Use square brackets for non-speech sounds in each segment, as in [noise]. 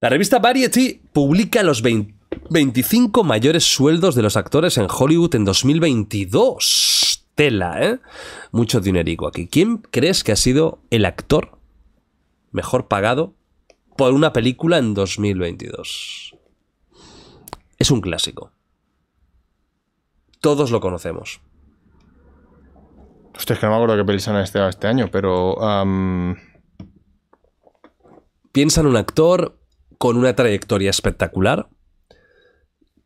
La revista Variety publica los 25 mayores sueldos de los actores en Hollywood en 2022. Tela, ¿eh? Mucho dinerico aquí. ¿Quién crees que ha sido el actor mejor pagado por una película en 2022? Es un clásico. Todos lo conocemos. Hostia, es que no me acuerdo qué han este, este año, pero piensa en un actor con una trayectoria espectacular,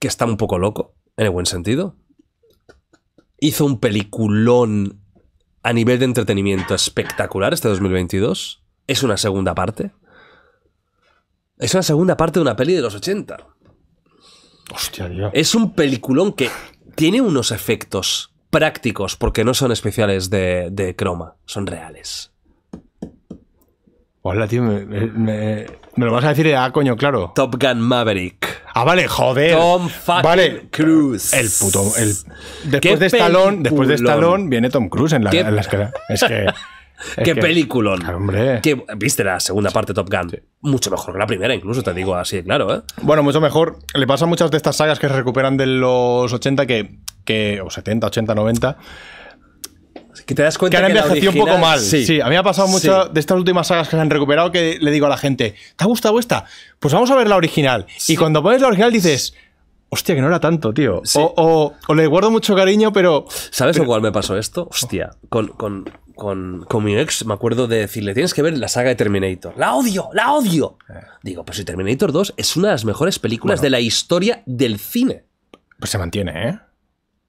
que está un poco loco, en el buen sentido. Hizo un peliculón a nivel de entretenimiento espectacular este 2022. Es una segunda parte. Es una segunda parte de una peli de los 80. Hostia, Es un peliculón que tiene unos efectos prácticos, porque no son especiales de croma, son reales. Hola, tío, me, lo vas a decir ah, coño, claro. Top Gun Maverick. Ah, vale, joder. Tom fucking Cruise. El puto. después de Stallone, después de Stallone viene Tom Cruise en la, escala. Es que. Qué película. peliculón. Hombre. Viste la segunda parte de Top Gun. Mucho mejor que la primera, incluso, te digo así, claro. ¿eh? Bueno, mucho mejor. Le pasa a muchas de estas sagas que se recuperan de los 80 que, que o 70, 80, 90 que te das cuenta que, han un poco mal. Sí. a mí me ha pasado mucho de estas últimas sagas que se han recuperado que le digo a la gente, ¿te ha gustado esta? Pues vamos a ver la original. Y cuando pones la original dices, hostia, que no era tanto, tío. O, le guardo mucho cariño, pero... ¿Sabes lo cuál me pasó esto? Hostia, con, con, mi ex me acuerdo de decirle, tienes que ver la saga de Terminator. La odio, la odio. Eh. Digo, pues si Terminator 2 es una de las mejores películas de la historia del cine. Pues se mantiene, ¿eh?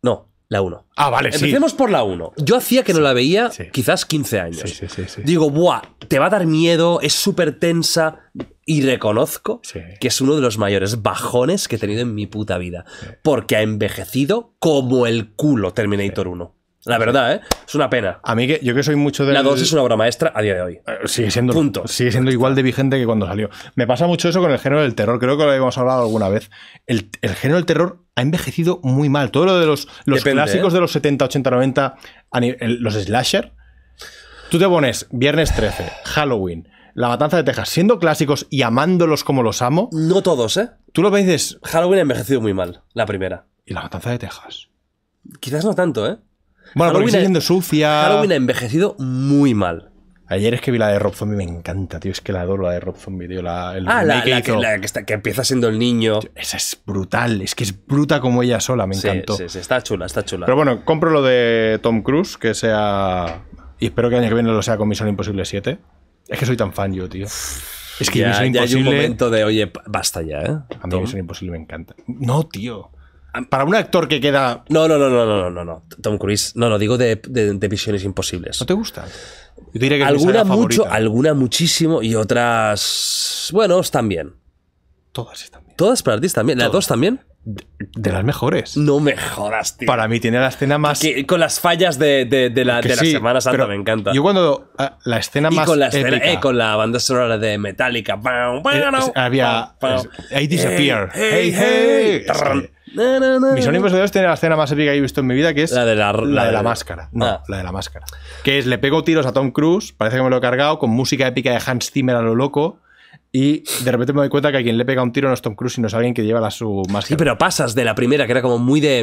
No, la 1. Ah, vale, Empecemos por la 1. Yo hacía que no la veía quizás 15 años. Sí, Digo, buah, te va a dar miedo, es súper tensa. Y reconozco que es uno de los mayores bajones que he tenido en mi puta vida. Porque ha envejecido como el culo Terminator 1. La verdad, ¿eh? Es una pena. A mí que yo que soy mucho de... La 2 es una obra maestra a día de hoy. Eh, sigue siendo... Sigue siendo igual de vigente que cuando salió. Me pasa mucho eso con el género del terror. Creo que lo habíamos hablado alguna vez. El, el género del terror ha envejecido muy mal. Todo lo de los, los clásicos ¿eh? de los 70, 80, 90, los slasher. Tú te pones Viernes 13, Halloween, La Matanza de Texas, siendo clásicos y amándolos como los amo. No todos, ¿eh? Tú lo ves Halloween ha envejecido muy mal, la primera. Y La Matanza de Texas. Quizás no tanto, ¿eh? Bueno, Halloween siendo sucia. Halloween ha envejecido muy mal. Ayer es que vi la de Rob Zombie, me encanta, tío. Es que la adoro, la de Rob Zombie, tío. ah, la, que, empieza siendo el niño. esa es brutal, es que es bruta como ella sola, me encantó. Sí, sí, está chula, está chula. Pero bueno, compro lo de Tom Cruise, que sea. Y espero que el año que viene lo sea con Misión Imposible 7. Es que soy tan fan yo, tío. Es que ya, hay un momento de, oye, basta ya, ¿eh? A mí Mission Misión Imposible me encanta. No, tío. Para un actor que queda. No, no, no, no, no, no, no. Tom Cruise. No, no, digo de, visiones Imposibles. ¿No te gusta? Yo diré que alguna mucho, favorita. alguna muchísimo y otras. Bueno, están bien. Todas están bien. Todas para ti también. ¿Las dos también? De, las mejores. No mejoras, tío. Para mí tiene la escena más. con las fallas de, de, la, de la Semana Santa me encanta. Yo cuando. la escena más. Con la, eh, con la banda sonora de Metallica. Eh, había. Ahí disappear. hey. hey, hey de Imposible tiene la escena más épica que he visto en mi vida, que es la de la, la máscara. No, ah. la de la máscara. Que es, le pego tiros a Tom Cruise, parece que me lo he cargado, con música épica de Hans Zimmer a lo loco. Y de repente me doy cuenta que a quien le pega un tiro no es Tom Cruise, sino es alguien que lleva la su más Sí, pero pasas de la primera, que era como muy de,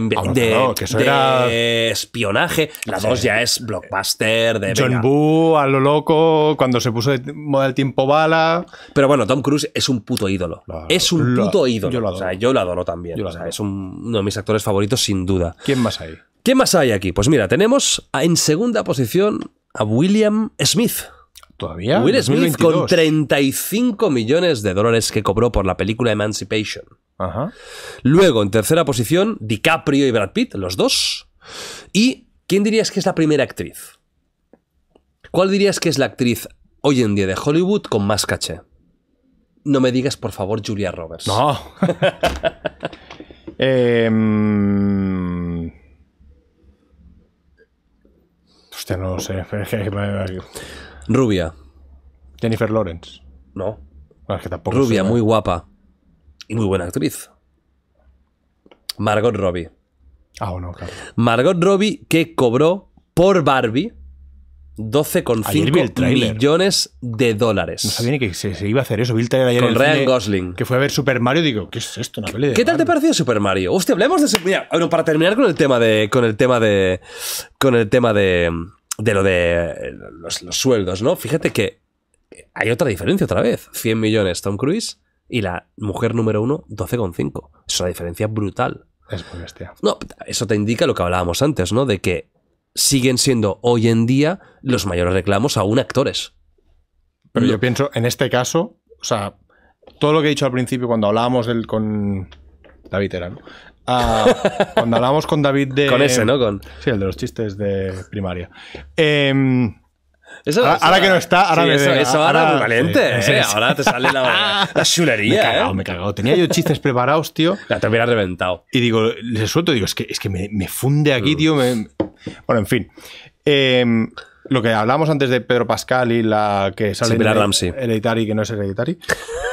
espionaje. La dos ya es blockbuster. De, John Boo, a lo loco, cuando se puso de moda el tiempo bala. Pero bueno, Tom Cruise es un puto ídolo. es un puto ídolo. Yo lo adoro. yo lo adoro también. es uno de mis actores favoritos, sin duda. ¿Quién más hay? ¿Quién más hay aquí? Pues mira, tenemos en segunda posición a William Smith. Todavía. Will Smith con 35 millones de dólares que cobró por la película Emancipation. Luego, en tercera posición, DiCaprio y Brad Pitt, los dos. ¿Y quién dirías que es la primera actriz? ¿Cuál dirías que es la actriz hoy en día de Hollywood con más caché? No me digas, por favor, Julia Roberts. No. [laughs] [laughs] Em, no sé. [laughs] Rubia. Jennifer Lawrence. No. Rubia, muy guapa. Y muy buena actriz. Margot Robbie. Ah, bueno, claro. Margot Robbie que cobró por Barbie 12,5 millones de dólares. No sabía ni que se, iba a hacer eso. Vi el ayer Con Ryan Gosling. Que fue a ver Super Mario y digo, ¿qué es esto? ¿Qué, tal te pareció Super Mario? Hostia, hablemos de Super Mario. bueno, para terminar con el tema de. Con el tema de. Con el tema de. De lo de eh, los, sueldos, ¿no? Fíjate que hay otra diferencia otra vez. 100 millones Tom Cruise y la mujer número uno 12,5. Es una diferencia brutal. Es muy bestia. No, eso te indica lo que hablábamos antes, ¿no? De que siguen siendo hoy en día los mayores reclamos aún actores. Pero yo pienso, en este caso, o sea, todo lo que he dicho al principio cuando hablábamos del, con David era, ¿no? Ah, cuando hablábamos con David de... [laughs] Con ese, ¿no? Con... Sí, el de los chistes de primaria. Eh, ahora, que no está, ahora me eso, ahora, es valiente. ¿eh? ahora te sale [laughs] la, chulería. Me he cagado, ¿eh? me he cagado. Tenía yo chistes preparados, tío. La te hubiera reventado. Y digo, les suelto, digo, es que, me, funde aquí, tío. Bueno, en fin. Em, lo que hablábamos antes de Pedro Pascal y la que sale el editari, que no es el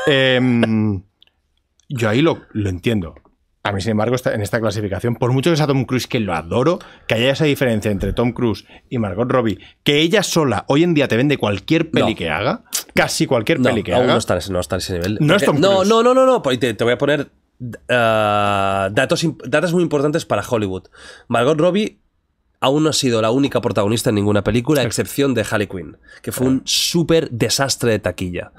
Eh, em, yo ahí lo entiendo. A mí, sin embargo, en esta clasificación, por mucho que sea Tom Cruise, que lo adoro, que haya esa diferencia entre Tom Cruise y Margot Robbie, que ella sola hoy en día te vende cualquier peli que haga, casi cualquier peli que haga. No está, no está en ese nivel. No, es eh, Tom Cruise. no, no, no, no, no. Te, voy a poner eh, datos, datos muy importantes para Hollywood. Margot Robbie aún no ha sido la única protagonista en ninguna película, a excepción de Harley Quinn, que fue un súper desastre de taquilla.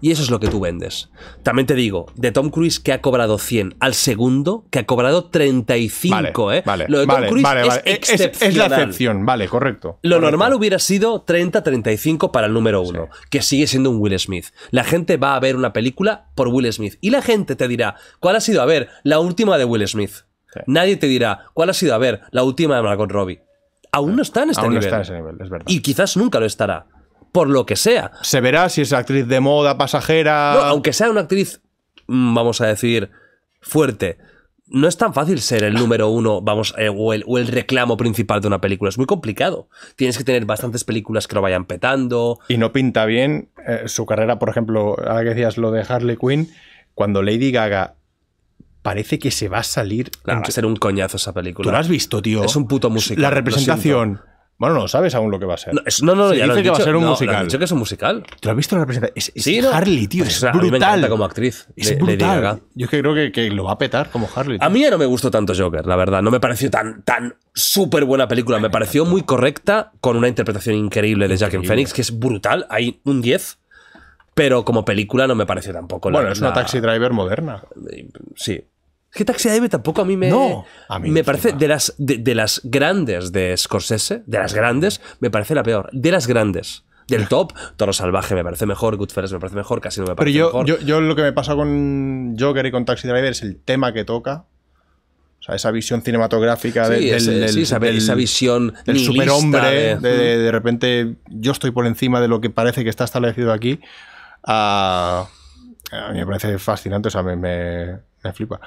Y eso es lo que tú vendes. También te digo, de Tom Cruise que ha cobrado 100 al segundo, que ha cobrado 35, ¿eh? Vale, lo de Tom Cruise es, Es, la excepción, vale, correcto. Lo normal hubiera sido 30, 35 para el número uno, que sigue siendo un Will Smith. La gente va a ver una película por Will Smith. Y la gente te dirá, ¿cuál ha sido? A ver, la última de Will Smith. Nadie te dirá, ¿cuál ha sido, a ver, la última de Margot Robbie? Aún no está en este Aún nivel. No está en ese nivel, es verdad. Y quizás nunca lo estará. Por lo que sea. Se verá si es actriz de moda, pasajera. aunque sea una actriz, mm, vamos a decir, fuerte. No es tan fácil ser el número uno, vamos, eh, o, el, el, reclamo principal de una película. Es muy complicado. Tienes que tener bastantes películas que lo vayan petando. Y no pinta bien eh, su carrera, por ejemplo, ahora que decías lo de Harley Quinn, cuando Lady Gaga parece que se va a salir. va a ser un coñazo esa película. Tú has visto, tío. Es un puto musical. La representación. Bueno, no sabes aún lo que va a ser. No, no, no, ya dice que va a ser un musical. Yo que es un musical. ¿Te lo has visto la representación? Es, Harley, tío. Pues es brutal. A como actriz. Es brutal. Yo es que creo que, lo va a petar como Harley. A mí ya no me gustó tanto Joker, la verdad. No me pareció tan, tan súper buena película. Me pareció muy correcta, con una interpretación increíble de Jack and Phoenix, que es brutal. Hay un 10 pero como película no me pareció tampoco Bueno, es una taxi driver moderna. Sí, que Taxi Driver tampoco a mí me. No, a mí me, parece. De las, de, las grandes de Scorsese, de las grandes, me parece la peor. De las grandes. Del top, Toro Salvaje me parece mejor, Goodfellas me parece mejor, casi no me parece Pero yo, mejor. Yo, lo que me pasa con Joker y con Taxi Driver es el tema que toca. O sea, esa visión cinematográfica de del, esa, visión del superhombre, de... Mm. De, repente yo estoy por encima de lo que parece que está establecido aquí. Ah, a mí me parece fascinante, o sea, me, me, me flipa.